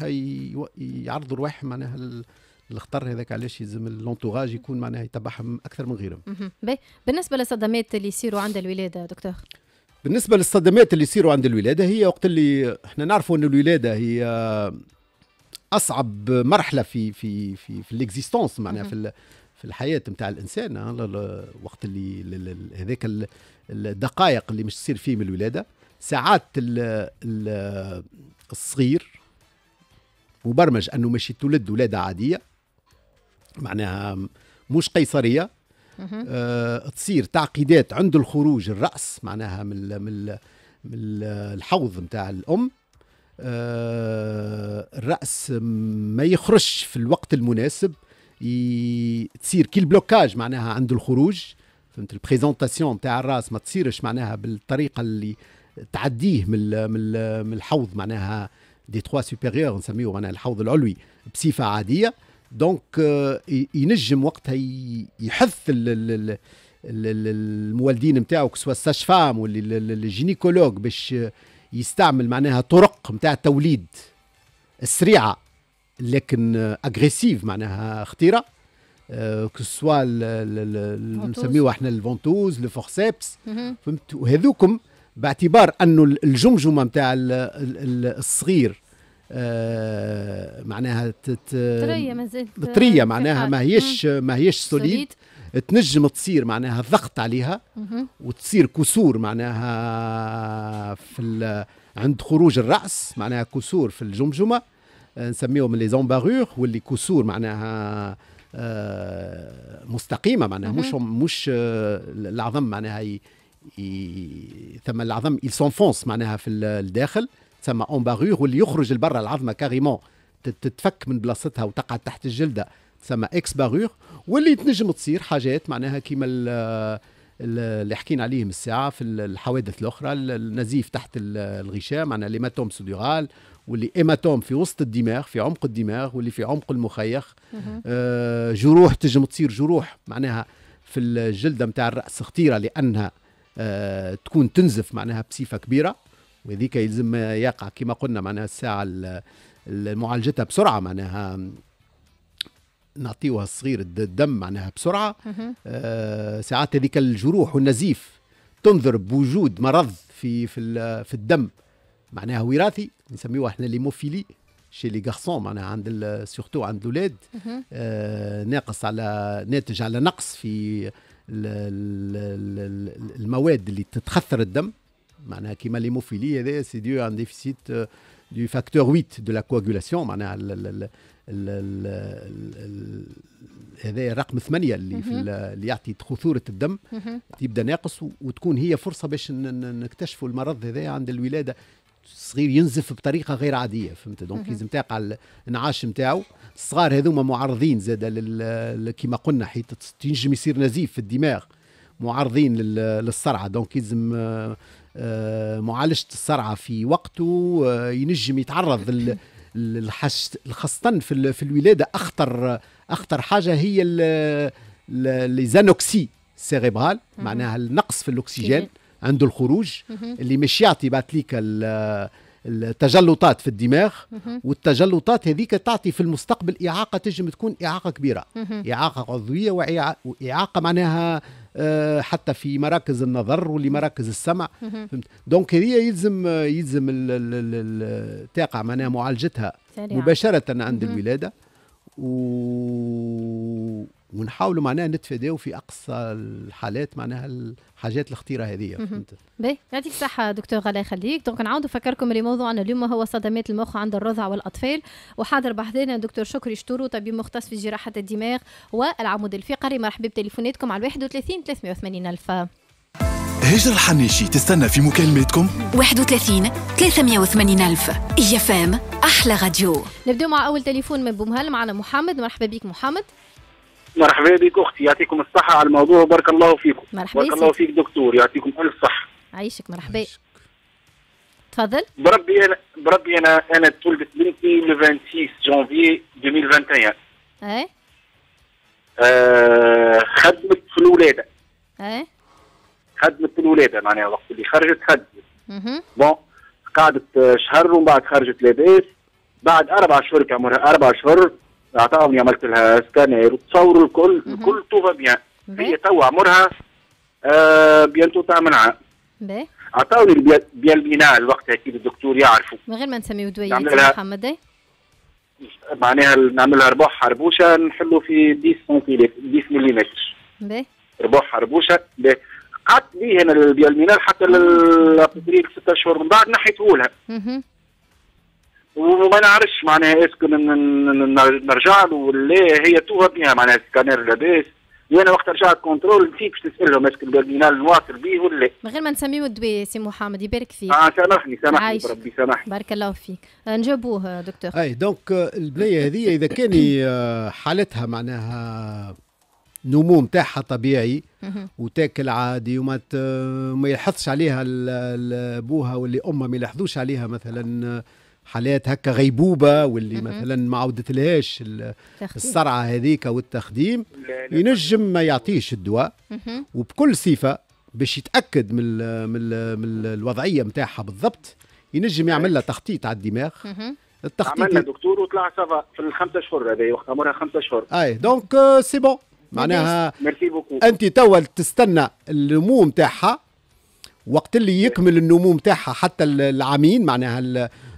يعرضوا رواحهم معناها الخطر هذاك علاش يلزم لونتوراج يكون معناها يتبعهم اكثر من غيرهم. بالنسبه للصدمات اللي يصيروا عند الولاده دكتور. بالنسبه للصدمات اللي يصيروا عند الولاده هي وقت اللي احنا نعرفوا ان الولاده هي اصعب مرحله في في في في الاكزيستونس معناها في الحياه نتاع الانسان آه، وقت اللي هذاك الدقائق اللي مش تصير فيه من الولاده ساعات الصغير مبرمج انه ماشي تولد ولاده عاديه معناها مش قيصريه أه تصير تعقيدات عند الخروج الراس معناها من من من الحوض نتاع الام أه الراس ما يخرجش في الوقت المناسب تصير كي البلوكاج معناها عند الخروج فهمت البريزونتاسيون نتاع الراس ما تصيرش معناها بالطريقه اللي تعديه من من الحوض معناها دي تخوا سوبيريور نسميه معناها الحوض العلوي بصفه عاديه دونك ينجم وقتها يحث الموالدين نتاعو سوا الساج فام ولا الجينيكولوج باش يستعمل معناها طرق نتاع التوليد السريعه لكن اجريسيف معناها خطيره كسوا آه، نسميوها احنا الفونتوز الفورسيبس فهمت وهذوكم باعتبار انه الجمجمه نتاع الصغير آه، معناها طريه مازال طريه معناها آه. ما هيش ما هيش سوليد تنجم تصير معناها ضغط عليها وتصير كسور معناها في عند خروج الراس معناها كسور في الجمجمه آه، نسميهم لي زومبارور واللي كسور معناها آه، مستقيمه معناها مش مش آه، العظم معناها ي... ي... ثم العظم سونفونس معناها في الداخل تسمى امباغور واللي يخرج لبرا العظمه كاريمون تتفك من بلاصتها وتقعد تحت الجلده تسمى اكس بارور واللي تنجم تصير حاجات معناها كيما اللي حكينا عليهم الساعه في الحوادث الاخرى النزيف تحت الغشاء معناها ليماتوم سودورال واللي ايماتوم في وسط الدماغ في عمق الدماغ واللي في عمق المخيخ آه جروح تجم تصير جروح معناها في الجلدة متاع الرأس خطيرة لأنها آه تكون تنزف معناها بصفة كبيرة وذيك يلزم يقع كما قلنا معناها الساعة معالجتها بسرعة معناها نعطيوها الصغير الدم معناها بسرعة آه ساعات هذيك الجروح والنزيف تنظر بوجود مرض في في في الدم معناها وراثي نسميوه احنا ليموفيلي شي لي غارسون معناها عند سورتو عند الاولاد آه ناقص على ناتج على نقص في المواد اللي تتخثر الدم معناها كيما ليموفيلي هذا سي ديو ان ديفيسيت دو فاكتور 8 دو لا كواغولاسيون معناها هذا رقم ثمانية اللي في اللي يعطي خثورة الدم تبدا ناقص وتكون هي فرصة باش نكتشفوا المرض هذا عند الولادة الصغير ينزف بطريقه غير عاديه فهمت دونك لازم تاقع النعاش نتاعو الصغار هذوما معرضين زاد كما قلنا حيت تنجم يصير نزيف في الدماغ معرضين للصرعه دونك لازم آه، آه، معالجه الصرعه في وقته آه، ينجم يتعرض خاصه في في الولاده اخطر اخطر حاجه هي لي زانوكسي سيريبرال معناها النقص في الاكسجين عنده الخروج اللي مش يعطي باتليك ليك التجلطات في الدماغ والتجلطات هذيك تعطي في المستقبل اعاقه تجم تكون اعاقه كبيره اعاقه عضويه واعاقه معناها آه، حتى في مراكز النظر واللي مراكز السمع فهمت دونك هذه يلزم يلزم الطاقه معناها معالجتها مباشره عند الولاده و ونحاولوا معناها نتفاداو في اقصى الحالات معناها الحاجات الخطيره هذه فهمت باهي يعطيك الصحه دكتور الله يخليك دونك نعاود نفكركم اللي موضوعنا اليوم هو صدمات المخ عند الرضع والاطفال وحاضر بحذنا دكتور شكري شتورو طبيب مختص في جراحه الدماغ والعمود الفقري مرحبا بتليفوناتكم على 31 380 الف هجر الحنيشي تستنى في مكالماتكم 31 380 ألف ام أحلى راديو نبدأ مع أول تليفون من بومهل معنا محمد مرحبا بك محمد مرحبا بك اختي يعطيكم الصحه على الموضوع وبارك الله فيكم مرحبا بارك الله فيك دكتور يعطيكم الف صحه عايشك مرحبا تفضل بربي انا بربي انا انا تولدت بنتي لو 26 جانفي 2021 ايه ااا آه، خدمت في الولاده ايه خدمت في الولاده معناها وقت اللي خرجت خدمت بون قعدت شهر ومن بعد خرجت لاباس بعد اربع شهور كعمرها اربع شهور اعطاهم يا لها سكانير وتصوروا الكل الكل توفى بيان هي تو عمرها آه تاع تعمل عام باهي عطاوني بيان البناء الوقت اكيد الدكتور يعرفه من غير ما نسميو دوي محمد معناها نعملها ربح حربوشه نحلوا في 10 سنتيمتر 10 ملم باهي ربح حربوشه باهي قعدت بيه انا البيال حتى تقريبا ستة شهور من بعد نحيته لها وما نعرفش معناها اسكو نرجع له ولا هي توها بها معناها سكانير لاباس وانا وقت رجعت كنترول نسيت باش نسالهم اسكو البرمينال نواصل به ولا من غير ما نسميه الدواء سي محمد يبارك فيك اه سامحني سامحني ربي سامحني بارك الله فيك نجاوبوه دكتور اي دونك آه، البنيه هذه اذا كان آه، حالتها معناها نمو نتاعها طبيعي وتاكل عادي وما ت... ما يلحظش عليها ابوها واللي امها ما يلحظوش عليها مثلا آه، حالات هكا غيبوبه واللي مثلا ما لهاش الصرعه هذيك والتخديم ينجم ما يعطيش الدواء وبكل صفه باش يتاكد من من, من الوضعيه نتاعها بالضبط ينجم يعمل لها تخطيط على الدماغ التخطيط عملنا دكتور وطلع صفا في الخمسة اشهر هذا وقت عمرها خمسة اشهر اي دونك سي بون معناها ميرسي بوكو انت توا تستنى النمو نتاعها وقت اللي يكمل النمو نتاعها حتى العامين معناها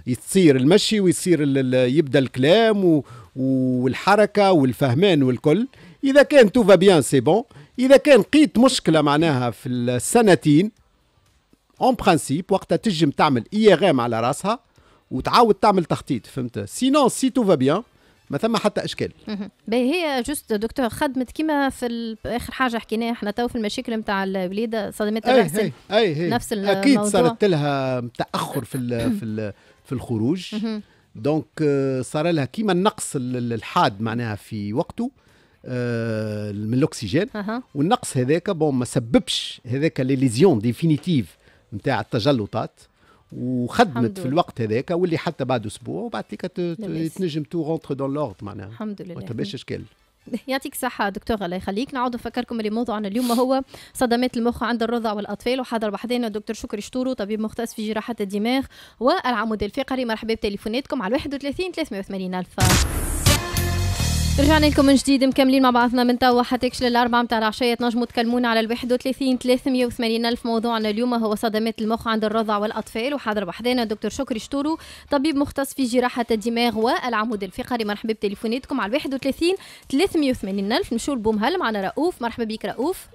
يصير المشي ويصير يبدا الكلام والحركه والفهمان والكل اذا كان توفا بيان سي بون اذا كان لقيت مشكله معناها في السنتين اون برانسيب وقتها تجم تعمل اي غام على راسها وتعاود تعمل تخطيط فهمت سينون سي تو فا بيان ما ثم حتى اشكال باهي هي جوست دكتور خدمت كيما في اخر حاجه حكيناها احنا تو في المشاكل نتاع الولاده صدمات الرحسن أي, أي, نفس الموضوع اكيد صارت لها تاخر في الـ في الـ في الخروج دونك صار لها كيما النقص الحاد معناها في وقته من الاكسجين والنقص هذاك بون ما سببش هذاك لي ليزيون ديفينيتيف نتاع التجلطات وخدمت في الوقت هذاك واللي حتى بعد اسبوع وبعد تلك تنجم تو رونتر دون لورد معناها الحمد لله ما تبش اشكال يعطيك الصحه دكتور الله يخليك نعود نفكركم اللي موضوعنا اليوم هو صدمات المخ عند الرضع والاطفال وحاضر بحدينا دكتور شكري شطورو طبيب مختص في جراحه الدماغ والعمود الفقري مرحبا بتليفوناتكم على 31 380 الف رجعنا لكم من جديد مكملين مع بعضنا من توا حتى كش للاربعه متاع العشيه تنجموا تكلمونا على ال 31 380 الف موضوعنا اليوم هو صدمات المخ عند الرضع والاطفال وحاضر بحدنا دكتور شكري شتورو طبيب مختص في جراحه الدماغ والعمود الفقري مرحبا بتليفوناتكم على ال 31 380 الف نمشوا هل معنا رؤوف مرحبا بك رؤوف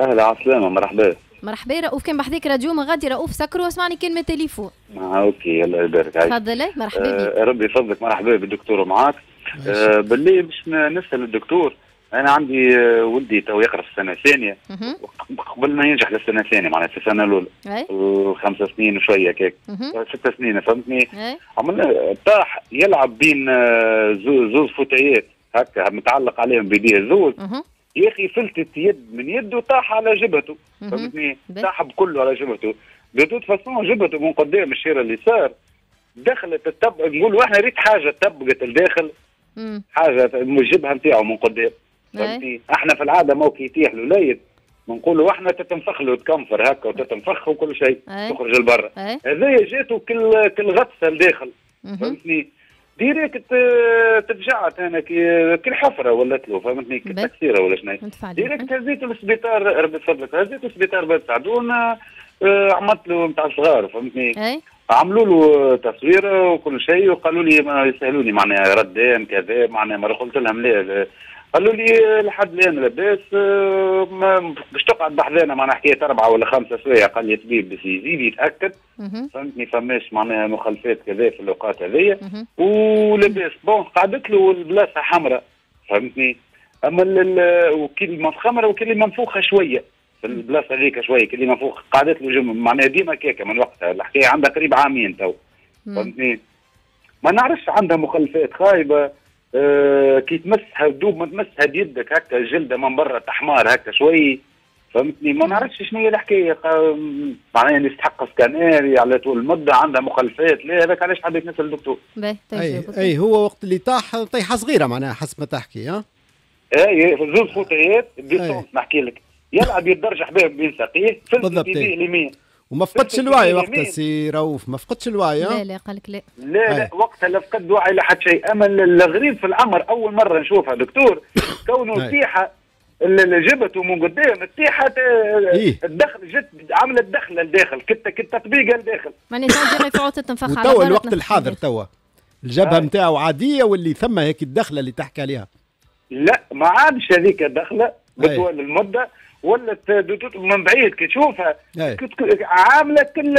اهلا عسلامة مرحبا مرحبا رؤوف كان بحذاك راديو ما غادي رؤوف سكروا واسمعني كلمه تليفون آه اوكي الله يبارك عليك تفضلي مرحبا آه، بك ربي يفضلك مرحبا بالدكتور معاك آه، باللي باش نسال الدكتور انا عندي آه، ولدي تو يقرا في السنه الثانيه قبل ما ينجح للسنه الثانيه معناها في السنه الاولى خمسة سنين وشويه كيك آه، ست سنين فهمتني عملنا طاح يلعب بين زوز فتيات هكا متعلق عليهم بيديه زوز يا اخي فلتت يد من يده طاح على جبهته فهمتني طاح بكله على جبهته بدوت فاسون جبهته من قدام الشارع صار دخلت التب نقول واحنا ريت حاجه تبقت الداخل حاجه موجبها نتاعو من قدام فهمتي احنا في العاده مو كي يتيح الوليد بنقولوا احنا تتنفخ له تكنفر هكا وتتنفخ وكل شيء تخرج لبرا هذايا جاته كل كل غطسه لداخل فهمتني ديريكت تفجعت انا كي كل حفره ولات له فهمتني كتكسيره ولا شنو ديريكت هزيت للسبيطار ربي يفضلك هزيت للسبيطار بعد سعدون آه، عملت له نتاع صغار فهمتني إيه؟ عملوا له تصويره وكل شيء وقالوا لي يسالوني معناها ردان كذا معناها ما قلت لهم لا قالوا لي لحد الان لاباس باش آه، تقعد بحذانا معناها حكايه اربعه ولا خمسه سوايع قال لي طبيب باش يزيد يتاكد فهمتني فماش معناها مخلفات كذا في الاوقات هذيا ولاباس بون قعدت له البلاصه حمراء فهمتني اما خمرة خمراء وكلمه منفوخه شويه في البلاصه هذيك شويه كلينا فوق قعدت له جم معناها ديما كيكه من وقتها الحكايه عندها قريب عامين تو فهمتني ما نعرفش عندها مخلفات خايبه أه كي تمسها دوب ما تمسها بيدك هكا الجلده من برا تحمار هكا شوي فهمتني ما نعرفش شنو هي الحكايه معناها يعني يستحق سكانير على طول المده عندها مخلفات لا هذاك علاش حبيت نسال الدكتور طيب، اي اي هو وقت اللي طاح طيحه صغيره معناها حسب ما تحكي ها اي زوج فوتيات نحكي لك يلعب يترجح به بين ساقيه في يديه اليمين وما فقدش الوعي وقتها سي روف ما فقدش الوعي لا لا قال لك لا لا لا وقتها لا فقد وعي لا حتى شيء اما الغريب في الامر اول مره نشوفها دكتور كونه تيحه اللي جبته من قدام تيحة إيه؟ الدخل جت عملت دخله لداخل كت كت كالتطبيق لداخل ماني جاي في تنفخ على توا الوقت الحاضر توا الجبهه نتاعو عاديه واللي ثم هيك الدخله اللي تحكي عليها لا ما عادش هذيك الدخله بتولي المده ولات من بعيد كي تشوفها عامله كل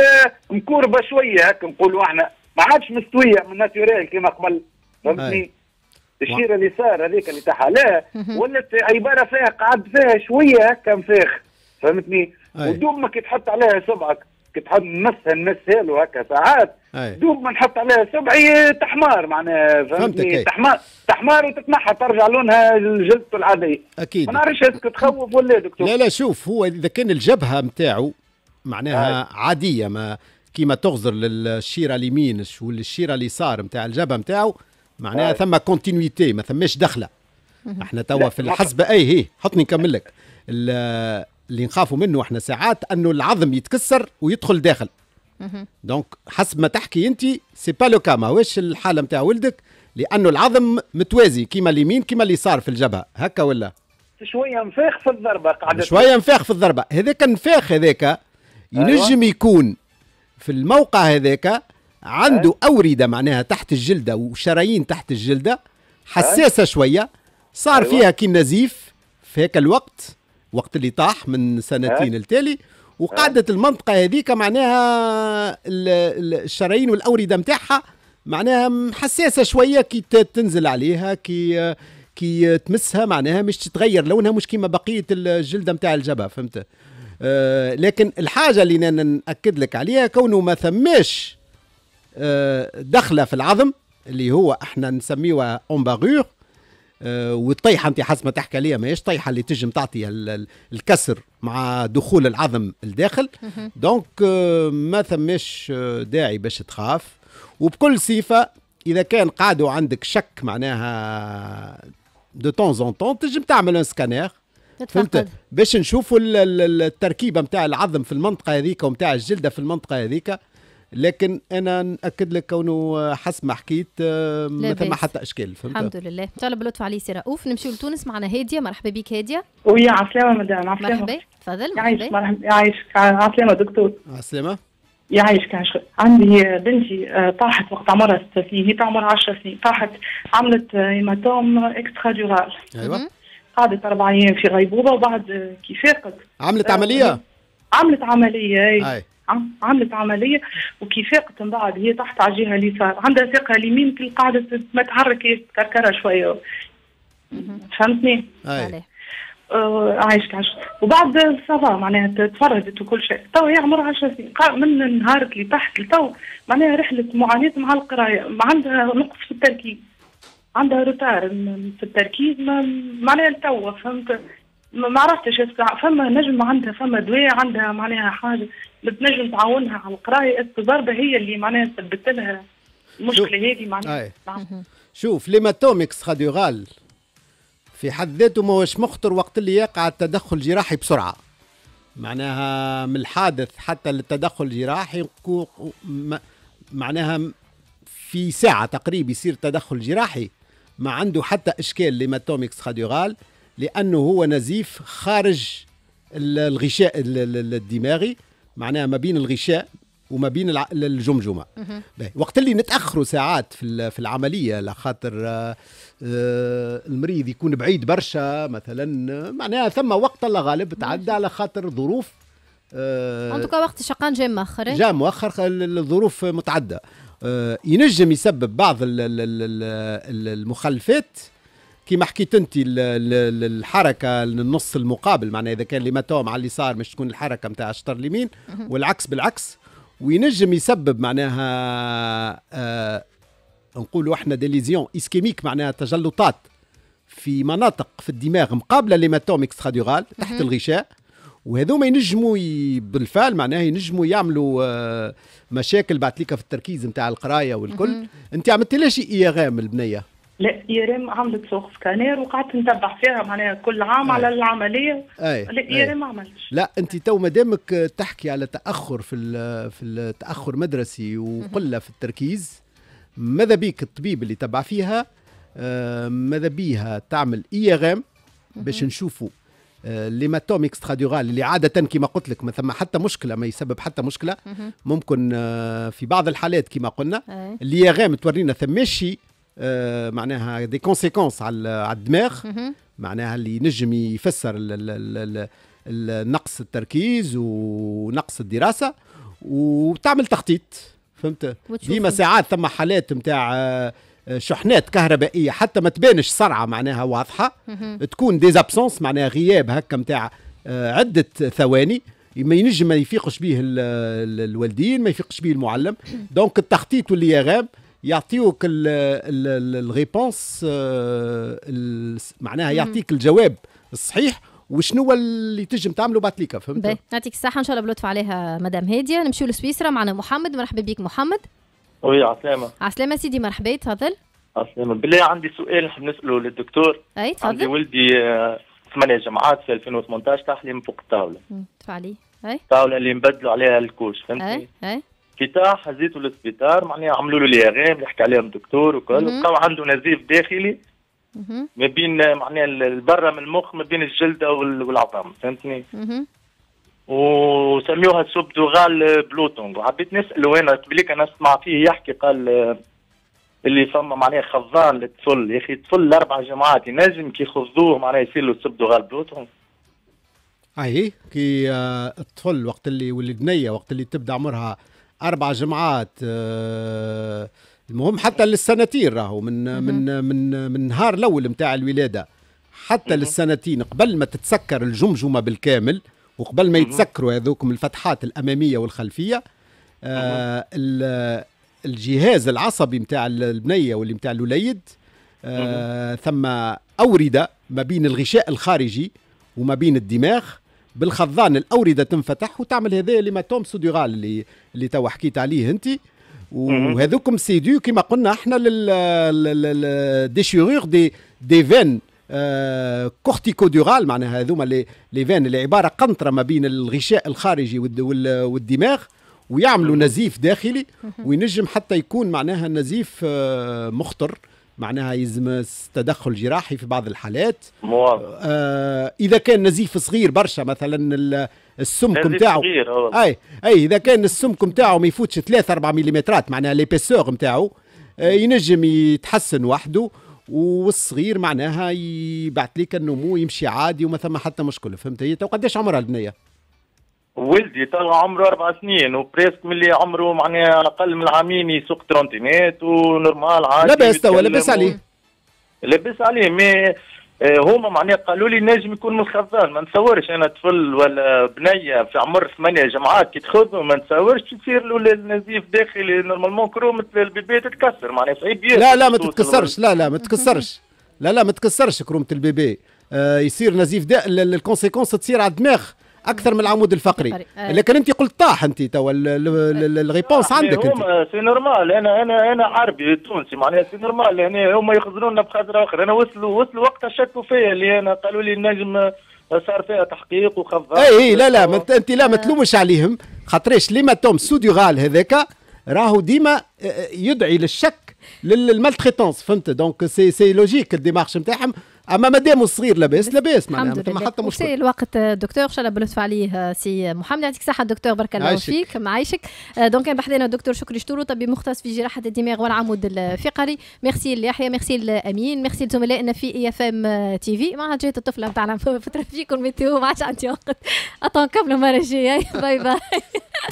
مكوربه شويه هكا نقولوا احنا ما عادش مستويه من ناتوريل كما قبل فهمتني الشيره اللي صار هذيك اللي لا ولات عباره فيها قعد فيها شويه هكا مفيخ فهمتني ودوم ما كي تحط عليها صبعك كتحب نمسها نمسها له هكا ساعات دوب ما نحط عليها سبعي تحمار معناها فهمتني تحمار تحمار وتتنحى ترجع لونها جلدته العاديه اكيد ما نعرفش تخوف ولا دكتور لا لا شوف هو اذا كان الجبهه نتاعو معناها هاي. عاديه ما كيما تغزر للشيره اليمين والشيره اليسار نتاع الجبهه نتاعو معناها هاي. ثم كونتينيتي ما ثماش دخله احنا توا في الحسبه اي هي حطني نكمل لك اللي نخافوا منه احنا ساعات انه العظم يتكسر ويدخل داخل دونك حسب ما تحكي انت سي با لو كا واش الحاله نتاع ولدك لانه العظم متوازي كيما اليمين كيما اليسار في الجبهه هكا ولا شويه نفاخ في الضربه قعدت شويه نفاخ في الضربه هذاك النفاخ هذاك أيوة. ينجم يكون في الموقع هذاك عنده أيوة. اورده معناها تحت الجلده وشرايين تحت الجلده أيوة. حساسه شويه صار فيها كي نزيف في هيك الوقت وقت اللي طاح من سنتين التالي وقعدت المنطقه هذيك معناها الشرايين والاورده نتاعها معناها حساسه شويه كي تنزل عليها كي كي تمسها معناها مش تتغير لونها مش كيما بقيه الجلده نتاع الجبهه فهمت آه لكن الحاجه اللي انا ناكد لك عليها كونه ما ثماش آه دخله في العظم اللي هو احنا نسميوها امباغور آه، والطيحه انت حسب ما تحكي لي ماهيش طيحه اللي تجم تعطي الكسر مع دخول العظم الداخل دونك آه، ما ثماش آه، داعي باش تخاف وبكل صفه اذا كان قاعد عندك شك معناها دو طون زون تون تنجم تعمل ان سكانير فهمت باش نشوفوا التركيبه نتاع العظم في المنطقه هذيك ونتاع الجلده في المنطقه هذيك لكن انا ناكد لك كونه حسب ما حكيت آه، ما ثم حتى اشكال فهمت الحمد لله ان شاء الله باللطف عليه سي رؤوف نمشيو لتونس معنا هاديه مرحبا بك هاديه ويا السلامه مدام السلامه مرحبا تفضل يعيشك مرحبا يعيشك عسلامه دكتور السلامه يعيشك عشق عندي بنتي آه، طاحت وقت عمرها ست سنين هي تعمر 10 سنين طاحت عملت آه، هيماتوم اكسترا دورال ايوه قعدت اربع ايام في غيبوبه وبعد كي فاقت عملت عمليه عملت عمليه اي, أي. عملت عمليه وكي فاقت من بعد هي تحت على الجهه اليسار عندها ساقها اليمين كي قاعده ما تحرك تكركرها شويه فهمتني؟ اي أه، عايشت عشت وبعد صبا معناها تفرجت وكل شيء تو هي عمرها 10 سنين من نهار اللي تحت لتو معناها رحله معاناه مع القرايه ما عندها نقص في التركيز عندها روتار في التركيز ما معناها لتو فهمت ما عرفتش فما نجم عندها فما دواء عندها معناها حاجه بتنجم تعاونها على القرايه الضربه هي اللي معناها تثبت لها المشكله هذه معناها نعم. شوف ليماتوميكس خاديوغال في حد ذاته ماهوش مخطر وقت اللي يقع التدخل الجراحي بسرعه معناها من الحادث حتى للتدخل الجراحي معناها في ساعة تقريبا يصير تدخل جراحي ما عنده حتى إشكال ليماتوميكس خاديوغال لأنه هو نزيف خارج الغشاء الدماغي معناها ما بين الغشاء وما بين الجمجمه وقت اللي نتاخروا ساعات في في العمليه لخاطر آه، آه، المريض يكون بعيد برشا مثلا معناها ثم وقت الله غالب تعدى على خاطر ظروف ان آه، توكا وقت الشقان جاء مؤخر جاء مؤخر الظروف متعدده ينجم يسبب بعض المخلفات كما حكيت انت الحركه النص المقابل معناها اذا كان اللي توم على اليسار مش تكون الحركه نتاع الشطر اليمين والعكس بالعكس وينجم يسبب معناها آه نقولوا احنا ديليزيون اسكيميك معناها تجلطات في مناطق في الدماغ مقابله ليماتوم اكسترادورال تحت الغشاء وهذوما ينجموا ي... بالفعل معناها ينجموا يعملوا آه مشاكل بعد ليك في التركيز نتاع القرايه والكل انت عملت لها شي ايغام البنيه لا يا ريم عملت سوق سكانير وقعدت نتبع فيها معناها كل عام أي. على العمليه أي. لا ريم ما عملتش لا انت تو مادامك تحكي على تاخر في في التاخر مدرسي وقله في التركيز ماذا بيك الطبيب اللي تبع فيها آه، ماذا بيها تعمل اي ايغام باش نشوفوا آه، ماتوم ليماتوم اكسترادورال اللي عاده كما قلت لك ما ثم حتى مشكله ما يسبب حتى مشكله ممكن آه، في بعض الحالات كما قلنا اللي غام تورينا شيء آه، معناها دي كونسيكونس على الدماغ معناها اللي ينجم يفسر نقص التركيز ونقص الدراسه وتعمل تخطيط فهمت ديما ساعات ثم حالات نتاع آه، شحنات كهربائيه حتى ما تبانش سرعه معناها واضحه تكون ديزابسونس معناها غياب هكا نتاع آه، عده ثواني ما ينجم ما يفيقش به الوالدين ما يفيقش به المعلم دونك التخطيط واللي غاب يعطيوك الريبونس آه، معناها يعطيك الجواب الصحيح وشنو اللي تنجم تعمله بعد ليك فهمت يعطيك الصحه ان شاء الله بلطف عليها مدام هاديه نمشيو لسويسرا معنا محمد مرحبا بك محمد وي عسلامه عسلامه سيدي مرحبا تفضل عسلامه بالله عندي سؤال نحب نساله للدكتور اي تفضل عندي ولدي آه، ثمانية جماعات في 2018 من فوق الطاولة. تفعلي. اي. الطاولة اللي نبدلوا عليها الكوش فهمتني؟ اي اي. افتتاح هزيته للسبيطار معناها عملوا له ليغام يحكي عليهم الدكتور وكل وبقوا عنده نزيف داخلي ما بين معناها البرة من المخ ما بين الجلدة والعظام فهمتني وسميوها دوغال بلوتونغ وحبيت نساله انا بليك انا اسمع فيه يحكي قال اللي فما معناها خضان للطفل يا اخي طفل اربع جماعات ينجم كي يخضوه معناها يصير له دوغال بلوتونغ اي كي آه، الطفل وقت اللي والبنيه وقت اللي تبدا عمرها اربع جمعات آه، المهم حتى للسنتين راهو من من من من نهار الاول نتاع الولاده حتى للسنتين قبل ما تتسكر الجمجمه بالكامل وقبل ما يتسكروا هذوكم الفتحات الاماميه والخلفيه آه الجهاز العصبي نتاع البنيه واللي نتاع الوليد آه ثم اورده ما بين الغشاء الخارجي وما بين الدماغ بالخضان الاورده تنفتح وتعمل هذا توم سودورال اللي اللي تو حكيت عليه انت وهذوكم سيدو كما قلنا احنا ديشيرور دي دي فين كورتيكو دورال معناها هذوما لي فين اللي عباره قنطره ما بين الغشاء الخارجي والدماغ ويعملوا نزيف داخلي وينجم حتى يكون معناها نزيف آه مخطر معناها يلزم تدخل جراحي في بعض الحالات موافق آه اذا كان نزيف صغير برشا مثلا السمك نتاعو اي اي اذا كان السمك نتاعو ما يفوتش 3 4 مليمترات معناها ليبيسور نتاعو آه ينجم يتحسن وحده والصغير معناها يبعث لك النمو يمشي عادي وما ثم حتى مشكله فهمت هي قداش عمرها البنيه ولدي طلع عمره اربع سنين وبريسك ملي عمره معناها اقل من عامين يسوق ترونتينات ونورمال عادي لاباس توا لاباس عليه لاباس عليه مي آه، هما معناها قالوا لي نجم يكون من الخزان ما نتصورش انا طفل ولا بنيه في عمر ثمانيه جمعات كي تاخذهم ما نتصورش تصير له نزيف داخلي نورمالمون كرومة البيبي تتكسر معناها صعيب لا لا ما تتكسرش لا لا ما تتكسرش لا لا ما تتكسرش كرومة البيبي آه يصير نزيف الكونسيكونس تصير على الدماغ اكثر من العمود الفقري أه. لكن انت قلت طاح انت توا آه. الريبونس آه، عندك انت سي نورمال انا انا انا عربي تونسي معناها سي نورمال هنا يعني هما يخزنونا بخاطر اخر انا وصلوا وصلوا وقتها شكوا فيا اللي انا قالوا لي النجم صار فيها تحقيق وخفض اي اي لا لا انت لا ما آه. تلومش عليهم خاطرش ليما توم سوديغال هذاك راهو ديما يدعي للشك للمالتريتونس فهمت دونك سي سي لوجيك الديمارش نتاعهم اما ما دامه صغير لاباس لاباس معناها ما حتى مشكل الوقت آه، دكتور ان شاء الله بلطف عليه آه، سي محمد يعطيك الصحه دكتور بارك الله فيك معايشك آه، دونك كان بحذانا الدكتور شكري شتورو طبيب مختص في جراحه الدماغ والعمود الفقري ميرسي ليحيى ميرسي لامين ميرسي لزملائنا في اي اف ام تي في مع جهه الطفله نتاعنا في الترافيك والميتيو ما عادش عندي وقت اتون كملوا المره الجايه باي باي